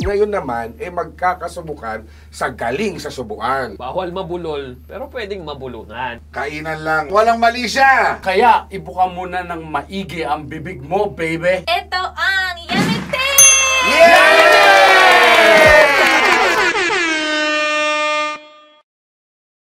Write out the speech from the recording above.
Ngayon naman, eh magkakasubukan sa galing sa subuan. Bawal mabulol, pero pwedeng mabulunan. Kainan lang. Walang mali siya! Kaya, ibuka muna ng maigi ang bibig mo, baby. Et